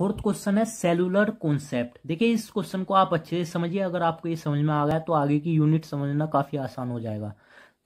Fourth question है cellular concept देखिए इस क्वेश्चन को आप अच्छे से समझिए अगर आपको ये समझ में आ गया तो आगे की यूनिट समझना काफ़ी आसान हो जाएगा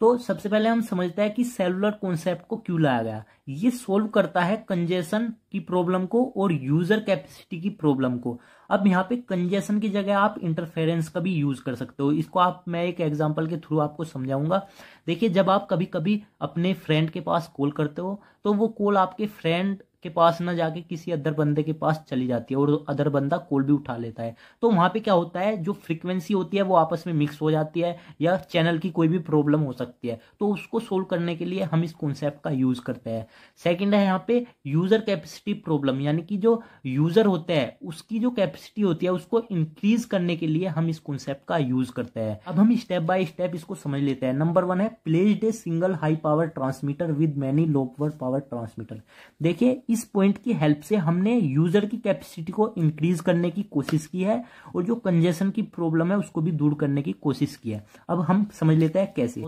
तो सबसे पहले हम समझते हैं कि सेलुलर कॉन्सेप्ट को क्यों लाया गया ये सोल्व करता है कंजेशन की प्रॉब्लम को और यूजर कैपेसिटी की प्रॉब्लम को अब यहाँ पे कंजेशन की जगह आप इंटरफेरेंस का भी यूज कर सकते हो इसको आप मैं एक एग्जांपल के थ्रू आपको समझाऊंगा देखिए जब आप कभी कभी अपने फ्रेंड के पास कॉल करते हो तो वो कॉल आपके फ्रेंड के पास ना जाके किसी अदर बंदे के पास चली जाती है और अदर बंदा कॉल भी उठा लेता है तो वहां पे क्या होता है जो फ्रीक्वेंसी होती है वो आपस में मिक्स हो जाती है या चैनल की कोई भी प्रॉब्लम हो सकती है तो उसको सोल्व करने के लिए हम इस कॉन्सेप्ट का यूज़ करते हैं सेकेंड है यहाँ पे यूज़र कैपेसिटी प्रॉब्लम यानी कि जो यूज़र होते हैं उसकी जो कैपेसिटी होती है उसको इंक्रीज करने के लिए हम इस कॉन्सेप्ट का यूज़ करते हैं अब हम स्टेप बाय स्टेप इसको समझ लेते हैं नंबर वन है placed a single high power transmitter with many low power transmitter देखिए इस पॉइंट की हेल्प से हमने यूजर की कैपेसिटी को इंक्रीज करने की कोशिश की है और जो कंजेशन की प्रॉब्लम है उसको भी दूर करने की कोशिश की है अब हम समझ लेते हैं कैसे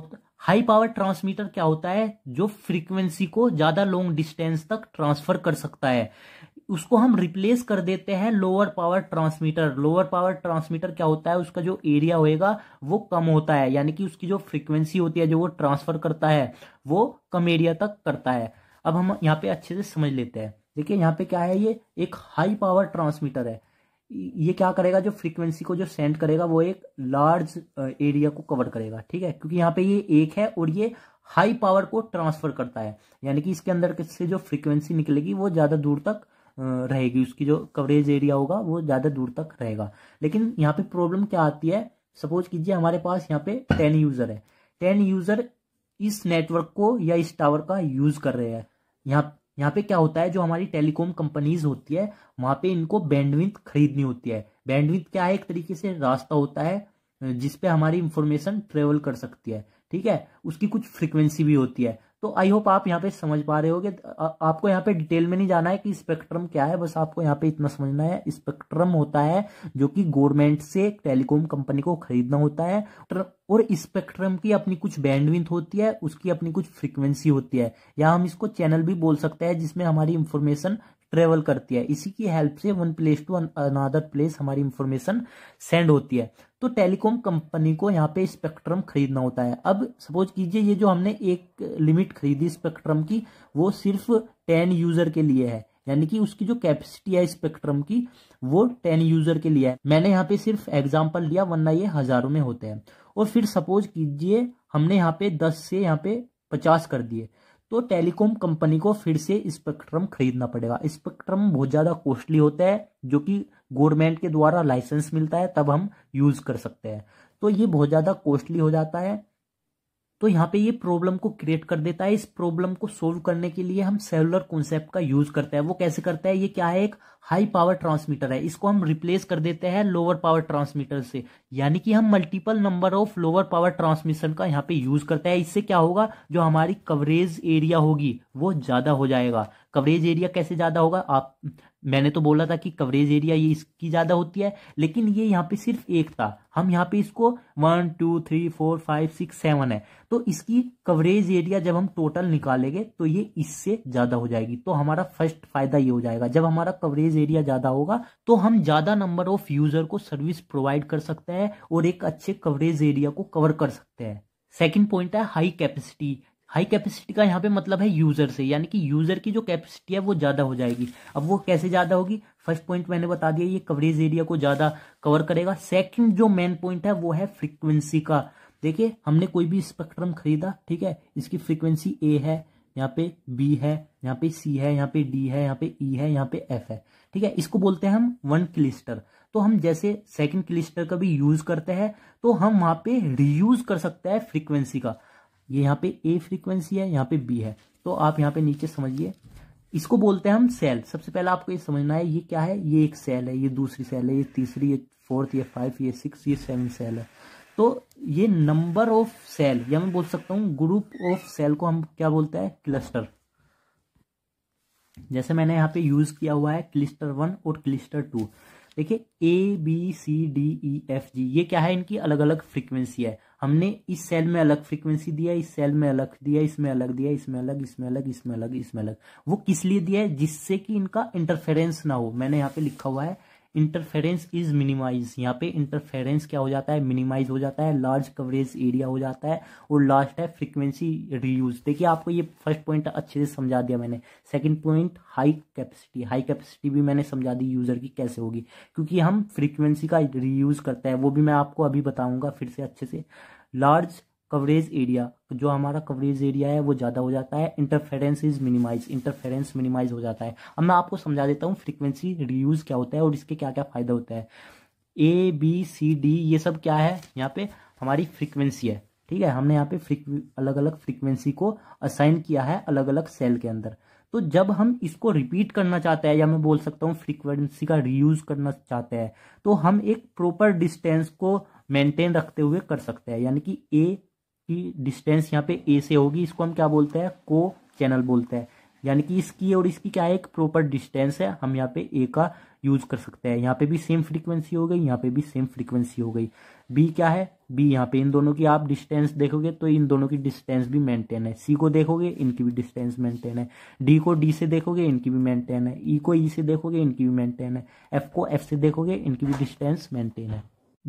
हाई पावर ट्रांसमीटर क्या होता है जो फ्रीक्वेंसी को ज्यादा लॉन्ग डिस्टेंस तक ट्रांसफर कर सकता है उसको हम रिप्लेस कर देते हैं lower power transmitter lower power transmitter क्या होता है उसका जो एरिया होएगा वो कम होता है यानी कि उसकी जो फ्रीक्वेंसी होती है जो वो ट्रांसफर करता है वो कम एरिया तक करता है अब हम यहाँ पे अच्छे से समझ लेते हैं देखिए यहाँ पे क्या है ये एक हाई पावर ट्रांसमीटर है ये क्या करेगा जो फ्रीक्वेंसी को जो सेंड करेगा वो एक लार्ज एरिया uh, को कवर करेगा ठीक है क्योंकि यहाँ पे ये एक है और ये हाई पावर को ट्रांसफर करता है यानी कि इसके अंदर से जो फ्रीक्वेंसी निकलेगी वो ज़्यादा दूर तक uh, रहेगी उसकी जो कवरेज एरिया होगा वो ज़्यादा दूर तक रहेगा लेकिन यहाँ पे प्रॉब्लम क्या आती है सपोज कीजिए हमारे पास यहाँ पे टेन यूज़र है टेन यूज़र इस नेटवर्क को या इस टावर का यूज़ कर रहे हैं यहाँ यहाँ पे क्या होता है जो हमारी टेलीकॉम कंपनीज होती है वहां पे इनको बैंडविथ खरीदनी होती है बैंडविथ क्या है एक तरीके से रास्ता होता है जिसपे हमारी इंफॉर्मेशन ट्रेवल कर सकती है ठीक है उसकी कुछ फ्रिक्वेंसी भी होती है तो आई होप आप यहाँ पे समझ पा रहे होगे आपको यहाँ पे डिटेल में नहीं जाना है कि स्पेक्ट्रम क्या है बस आपको यहाँ पे इतना समझना है स्पेक्ट्रम होता है जो कि गवर्नमेंट से टेलीकॉम कंपनी को खरीदना होता है और स्पेक्ट्रम की अपनी कुछ बैंडविथ होती है उसकी अपनी कुछ फ्रिक्वेंसी होती है या हम इसको चैनल भी बोल सकते हैं जिसमें हमारी इंफॉर्मेशन ट्रेवल करती है इसी की हेल्प से one place to another place हमारी इंफॉर्मेशन सेंड होती है तो टेलीकॉम कंपनी को यहाँ पे स्पेक्ट्रम खरीदना होता है अब सपोज कीजिए ये जो हमने एक लिमिट खरीदी स्पेक्ट्रम की वो सिर्फ टेन यूजर के लिए है यानी कि उसकी जो कैपेसिटी है स्पेक्ट्रम की वो टेन यूजर के लिए है मैंने यहाँ पे सिर्फ एग्जाम्पल लिया वरना ये हजारों में होते हैं और फिर सपोज कीजिए हमने यहाँ पे दस से यहाँ पे पचास कर दिए तो टेलीकॉम कंपनी को फिर से स्पेक्ट्रम खरीदना पड़ेगा स्पेक्ट्रम बहुत ज़्यादा कॉस्टली होता है जो कि गवर्नमेंट के द्वारा लाइसेंस मिलता है तब हम यूज़ कर सकते हैं तो ये बहुत ज़्यादा कॉस्टली हो जाता है तो यहाँ पे ये प्रॉब्लम को क्रिएट कर देता है इस प्रॉब्लम को सोल्व करने के लिए हम सेलुलर कॉन्सेप्ट का यूज करते हैं वो कैसे करता है ये क्या है एक हाई पावर ट्रांसमीटर है इसको हम रिप्लेस कर देते हैं लोअर पावर ट्रांसमीटर से यानी कि हम multiple number of lower power transmission का यहाँ पे यूज करते हैं इससे क्या होगा जो हमारी कवरेज एरिया होगी वो ज्यादा हो जाएगा कवरेज एरिया कैसे ज्यादा होगा आप मैंने तो बोला था कि कवरेज एरिया ये इसकी ज़्यादा होती है लेकिन ये यहाँ पे सिर्फ एक था हम यहाँ पे इसको one two three four five six seven है तो इसकी कवरेज एरिया जब हम टोटल निकालेंगे तो ये इससे ज़्यादा हो जाएगी तो हमारा फर्स्ट फायदा ये हो जाएगा जब हमारा कवरेज एरिया ज़्यादा होगा तो हम ज़्यादा नंबर ऑफ यूज़र को सर्विस प्रोवाइड कर सकते हैं और एक अच्छे कवरेज एरिया को कवर कर सकते हैं सेकेंड पॉइंट है हाई कैपेसिटी हाई कैपेसिटी का यहाँ पे मतलब है यूजर से यानी कि यूजर की जो कैपेसिटी है वो ज्यादा हो जाएगी अब वो कैसे ज्यादा होगी फर्स्ट पॉइंट मैंने बता दिया ये कवरेज एरिया को ज्यादा कवर करेगा सेकंड जो मेन पॉइंट है वो है फ्रीक्वेंसी का देखिए हमने कोई भी स्पेक्ट्रम खरीदा ठीक है इसकी फ्रीक्वेंसी ए है यहाँ पे बी है यहाँ पे सी है यहाँ पे डी है यहाँ पे ई e है यहाँ पे एफ है ठीक है इसको बोलते हैं हम वन क्लिस्टर तो हम जैसे सेकंड क्लिस्टर का भी यूज करते हैं तो हम वहां पे रीयूज कर सकते हैं फ्रीक्वेंसी का ये यहाँ पे ए फ्रीक्वेंसी है यहाँ पे बी है तो आप यहाँ पे नीचे समझिए इसको बोलते हैं हम सेल सबसे पहले आपको ये समझना है ये क्या है ये एक सेल है ये दूसरी सेल है ये तीसरी ये फोर्थ ये फाइव ये सिक्स ये सेवन सेल है तो ये नंबर ऑफ सेल या मैं बोल सकता हूँ ग्रुप ऑफ सेल को हम क्या बोलते हैं क्लस्टर जैसे मैंने यहाँ पे यूज किया हुआ है क्लिस्टर वन और क्लिस्टर टू देखिए A B C D E F G ये क्या है इनकी अलग अलग फ्रीक्वेंसी है हमने इस सेल में अलग फ्रीक्वेंसी दिया इस सेल में अलग दिया इसमें अलग दिया इसमें अलग इसमें अलग इसमें अलग इसमें अलग वो किस लिए दिया है जिससे कि इनका इंटरफेरेंस ना हो मैंने यहाँ पे लिखा हुआ है इंटरफेरेंस इज मिनिमाइज यहाँ पे इंटरफेरेंस क्या हो जाता है मिनिमाइज हो जाता है लार्ज कवरेज एरिया हो जाता है और लास्ट है फ्रीक्वेंसी रीयूज देखिए आपको ये फर्स्ट पॉइंट अच्छे से समझा दिया मैंने second point high capacity high capacity भी मैंने समझा दी यूज़र की कैसे होगी क्योंकि हम फ्रीक्वेंसी का रीयूज करते हैं वो भी मैं आपको अभी बताऊँगा फिर से अच्छे से लार्ज कवरेज एरिया तो जो हमारा कवरेज एरिया है वो ज़्यादा हो जाता है interference is minimize interference minimize हो जाता है अब मैं आपको समझा देता हूँ फ्रीक्वेंसी रियूज़ क्या होता है और इसके क्या क्या फ़ायदा होता है ए बी सी डी ये सब क्या है यहाँ पे हमारी फ्रीक्वेंसी है ठीक है हमने यहाँ पे अलग अलग फ्रीक्वेंसी को असाइन किया है अलग अलग सेल के अंदर तो जब हम इसको रिपीट करना चाहते हैं या मैं बोल सकता हूँ फ्रीक्वेंसी का रीयूज करना चाहते हैं तो हम एक प्रॉपर डिस्टेंस को मेंटेन रखते हुए कर सकते हैं यानी कि ए की डिस्टेंस यहाँ पे ए से होगी इसको हम क्या बोलते हैं को चैनल बोलते हैं यानी कि इसकी और इसकी क्या है एक प्रॉपर डिस्टेंस है हम यहाँ पे ए का यूज कर सकते हैं यहाँ पे भी सेम फ्रीक्वेंसी हो गई यहाँ पे भी सेम फ्रीक्वेंसी हो गई बी क्या है बी यहाँ पे इन दोनों की आप डिस्टेंस देखोगे तो इन दोनों की डिस्टेंस भी मेंटेन है सी को देखोगे इनकी भी डिस्टेंस मेंटेन है डी को डी से देखोगे इनकी भी मेंटेन है ई e को ई e से देखोगे इनकी भी मेंटेन है एफ को एफ से देखोगे इनकी भी डिस्टेंस मेंटेन है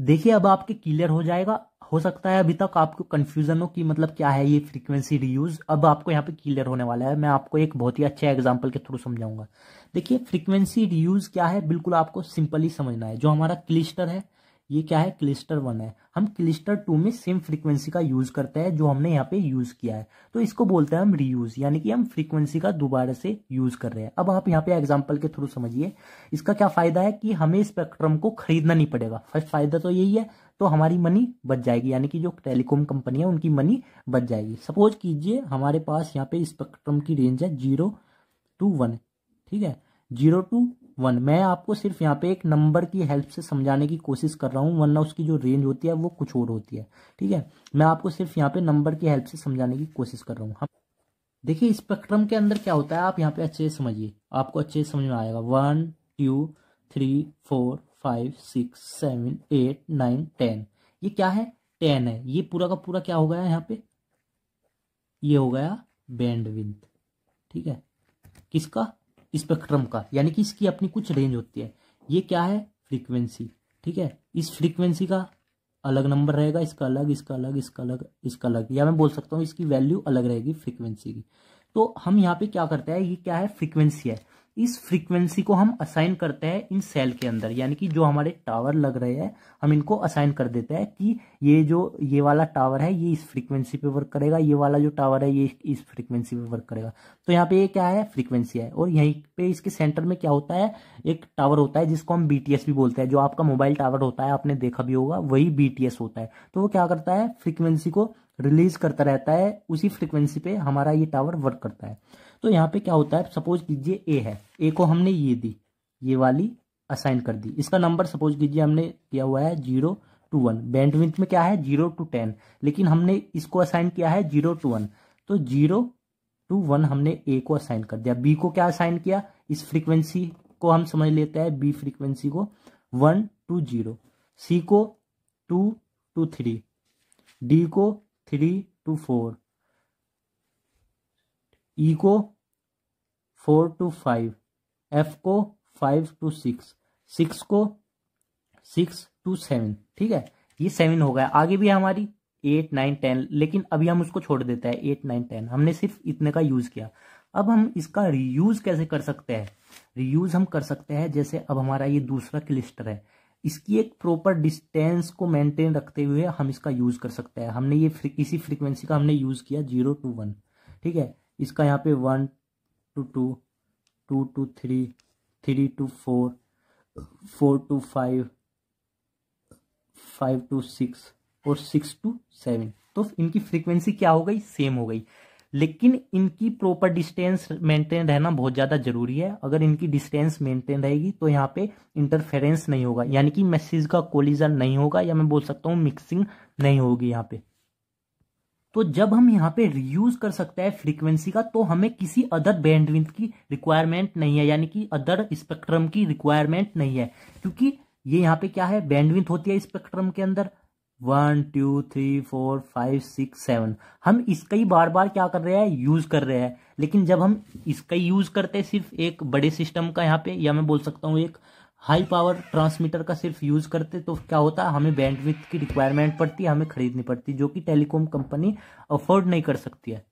देखिए अब आपके क्लियर हो जाएगा हो सकता है अभी तक आपको कंफ्यूजन हो कि मतलब क्या है ये फ्रीक्वेंसी रीयूज अब आपको यहाँ पे क्लियर होने वाला है मैं आपको एक बहुत ही अच्छे एग्जाम्पल के थ्रू समझाऊंगा देखिए फ्रीक्वेंसी रीयूज क्या है बिल्कुल आपको सिंपली समझना है जो हमारा क्लिस्टर है ये क्या है क्लिस्टर वन है हम क्लिस्टर टू में सेम फ्रीक्वेंसी का यूज करते हैं जो हमने यहाँ पे यूज किया है तो इसको बोलते हैं हम रीयूज यानी कि हम फ्रीक्वेंसी का दोबारा से यूज कर रहे हैं अब आप यहाँ पे एग्जाम्पल के थ्रू समझिए इसका क्या फायदा है कि हमें स्पेक्ट्रम को खरीदना नहीं पड़ेगा फर्स्ट फायदा तो यही है तो हमारी मनी बच जाएगी यानी कि जो टेलीकॉम कंपनी है उनकी मनी बच जाएगी सपोज कीजिए हमारे पास यहाँ पे स्पेक्ट्रम की रेंज है जीरो टू वन ठीक है जीरो टू वन मैं आपको सिर्फ यहाँ पे एक नंबर की हेल्प से समझाने की कोशिश कर रहा हूँ वरना उसकी जो रेंज होती है वो कुछ और होती है ठीक है मैं आपको सिर्फ यहाँ पे नंबर की हेल्प से समझाने की कोशिश कर रहा हूँ हाँ। देखिए स्पेक्ट्रम के अंदर क्या होता है आप यहाँ पे अच्छे से समझिए आपको अच्छे से समझ में आएगा one two three four five six seven eight nine ten ये क्या है टेन है ये पूरा का पूरा क्या हो गया यहाँ पे ये हो गया बैंडविंथ ठीक है किसका स्पेक्ट्रम का यानी कि इसकी अपनी कुछ रेंज होती है ये क्या है फ्रीक्वेंसी ठीक है इस फ्रीक्वेंसी का अलग नंबर रहेगा इसका अलग इसका अलग इसका अलग इसका अलग या मैं बोल सकता हूँ इसकी वैल्यू अलग रहेगी फ्रीक्वेंसी की तो हम यहाँ पे क्या करते हैं ये क्या है फ्रीक्वेंसी है इस फ्रीक्वेंसी को हम असाइन करते हैं इन सेल के अंदर यानी कि जो हमारे टावर लग रहे हैं हम इनको असाइन कर देते हैं कि ये जो ये वाला टावर है ये इस फ्रीक्वेंसी पे वर्क करेगा ये वाला जो टावर है ये इस फ्रीक्वेंसी पे वर्क करेगा तो यहाँ पे ये क्या है फ्रीक्वेंसी है और यहीं पे इसके सेंटर में क्या होता है एक टावर होता है जिसको हम बी भी बोलते हैं जो आपका मोबाइल टावर होता है आपने देखा भी होगा वही बी होता है तो वो क्या करता है फ्रीक्वेंसी को रिलीज करता रहता है उसी फ्रिक्वेंसी पे हमारा ये टावर वर्क करता है तो यहाँ पे क्या होता है सपोज कीजिए ए है ए को हमने ये दी ये वाली असाइन कर दी इसका नंबर सपोज कीजिए हमने किया हुआ है जीरो टू वन बैंडविथ में क्या है जीरो टू टेन लेकिन हमने इसको असाइन किया है जीरो टू वन तो जीरो टू वन हमने ए को असाइन कर दिया बी को क्या असाइन किया इस फ्रीक्वेंसी को हम समझ लेते हैं बी फ्रीक्वेंसी को वन टू जीरो सी को टू टू थ्री डी को थ्री टू फोर ई को फोर टू फाइव एफ को फाइव टू सिक्स सिक्स को सिक्स टू सेवन ठीक है ये सेवन हो गया आगे भी हमारी एट नाइन टेन लेकिन अभी हम उसको छोड़ देते हैं एट नाइन टेन हमने सिर्फ इतने का यूज़ किया अब हम इसका रीयूज़ कैसे कर सकते हैं रीयूज़ हम कर सकते हैं जैसे अब हमारा ये दूसरा क्लिस्टर है इसकी एक प्रॉपर डिस्टेंस को मेंटेन रखते हुए हम इसका यूज़ कर सकते हैं हमने ये फ्रिक, इसी फ्रिक्वेंसी का हमने यूज़ किया जीरो टू वन ठीक है इसका यहाँ पे one to two two to three three to four four to five five to six और सिक्स टू सेवन तो इनकी फ्रीक्वेंसी क्या हो गई सेम हो गई लेकिन इनकी प्रॉपर डिस्टेंस मेंटेन रहना बहुत ज़्यादा जरूरी है अगर इनकी डिस्टेंस मेंटेन रहेगी तो यहाँ पे इंटरफेरेंस नहीं होगा यानी कि मैसेज का कोलिजन नहीं होगा या मैं बोल सकता हूँ मिक्सिंग नहीं होगी यहाँ पे तो जब हम यहाँ पे रियूज कर सकते हैं फ्रीक्वेंसी का तो हमें किसी अदर बैंडविड्थ की रिक्वायरमेंट नहीं है यानी कि अदर स्पेक्ट्रम की रिक्वायरमेंट नहीं है क्योंकि ये यहाँ पे क्या है बैंडविंथ होती है स्पेक्ट्रम के अंदर one two three four five six seven हम इसका ही बार बार क्या कर रहे हैं यूज कर रहे हैं लेकिन जब हम इसका यूज करते सिर्फ एक बड़े सिस्टम का यहाँ पे या मैं बोल सकता हूँ एक हाई पावर ट्रांसमीटर का सिर्फ यूज करते तो क्या होता है हमें बैंडविथ की रिक्वायरमेंट पड़ती है हमें खरीदनी पड़ती जो कि टेलीकॉम कंपनी अफोर्ड नहीं कर सकती है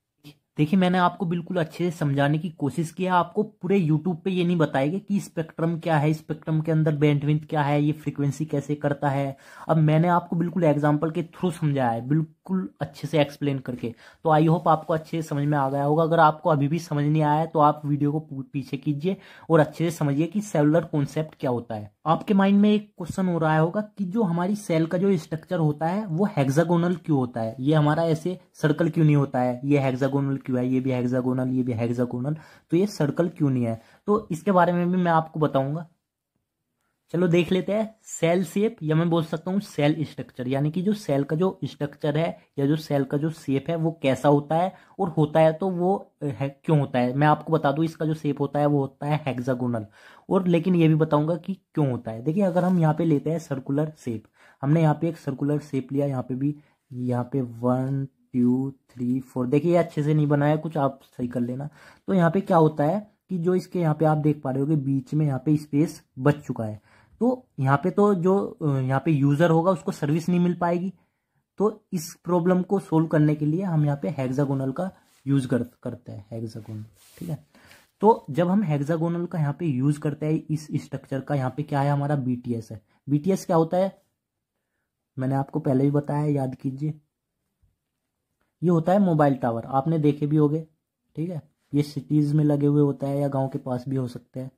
देखिए मैंने आपको बिल्कुल अच्छे से समझाने की कोशिश की है आपको पूरे यूट्यूब पे ये नहीं बताएगा कि स्पेक्ट्रम क्या है स्पेक्ट्रम के अंदर बैंडविंत क्या है ये फ्रीक्वेंसी कैसे करता है अब मैंने आपको बिल्कुल एग्जांपल के थ्रू समझाया है बिल्कुल अच्छे से एक्सप्लेन करके तो आई होप आपको अच्छे से समझ में आ गया होगा अगर आपको अभी भी समझ नहीं आया तो आप वीडियो को पीछे कीजिए और अच्छे से समझिए कि सेलुलर कॉन्सेप्ट क्या होता है आपके माइंड में एक क्वेश्चन हो रहा होगा कि जो हमारी सेल का जो स्ट्रक्चर होता है वो हेक्सागोनल क्यों होता है ये हमारा ऐसे सर्कल क्यों नहीं होता है ये हेक्सागोनल क्यों है ये भी हेक्सागोनल ये भी हेक्सागोनल तो ये सर्कल क्यों नहीं है तो इसके बारे में भी मैं आपको बताऊंगा चलो देख लेते हैं सेल शेप या मैं बोल सकता हूँ सेल स्ट्रक्चर यानी कि जो सेल का जो स्ट्रक्चर है या जो सेल का जो शेप है वो कैसा होता है और होता है तो वो है क्यों होता है मैं आपको बता दूं इसका जो शेप होता है वो होता है हेक्सागोनल और लेकिन ये भी बताऊंगा कि क्यों होता है देखिए अगर हम यहाँ पे लेते हैं सर्कुलर शेप हमने यहाँ पे एक सर्कुलर शेप लिया यहाँ पे भी यहाँ पे वन क्यू थ्री फोर देखिए ये अच्छे से नहीं बनाया कुछ आप सही कर लेना तो यहाँ पे क्या होता है कि जो इसके यहाँ पे आप देख पा रहे हो कि बीच में यहाँ पे स्पेस बच चुका है तो यहाँ पे तो जो यहाँ पे यूज़र होगा उसको सर्विस नहीं मिल पाएगी तो इस प्रॉब्लम को सोल्व करने के लिए हम यहाँ पे हेक्सागोनल का यूज़ कर, करते हैं हेक्सागोनल ठीक है तो जब हम हेक्सागोनल का यहाँ पे यूज़ करते हैं इस स्ट्रक्चर का यहाँ पे क्या है हमारा बीटीएस है बीटीएस क्या होता है मैंने आपको पहले भी बताया याद कीजिए ये होता है मोबाइल टावर आपने देखे भी होंगे ठीक है ये सिटीज़ में लगे हुए होता है या गांव के पास भी हो सकते हैं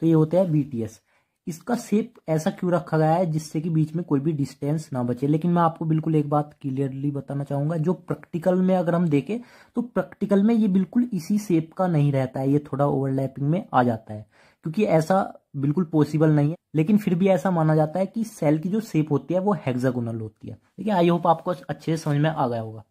तो ये होता है बीटीएस इसका सेप ऐसा क्यों रखा गया है जिससे कि बीच में कोई भी डिस्टेंस ना बचे लेकिन मैं आपको बिल्कुल एक बात क्लियरली बताना चाहूंगा जो प्रैक्टिकल में अगर हम देखें तो प्रैक्टिकल में ये बिल्कुल इसी सेप का नहीं रहता है ये थोड़ा ओवरलैपिंग में आ जाता है क्योंकि ऐसा बिल्कुल पॉसिबल नहीं है लेकिन फिर भी ऐसा माना जाता है कि सेल की जो सेप होती है वो हेक्सागोनल होती है ठीक है आई होप आपको अच्छे से समझ में आ गया होगा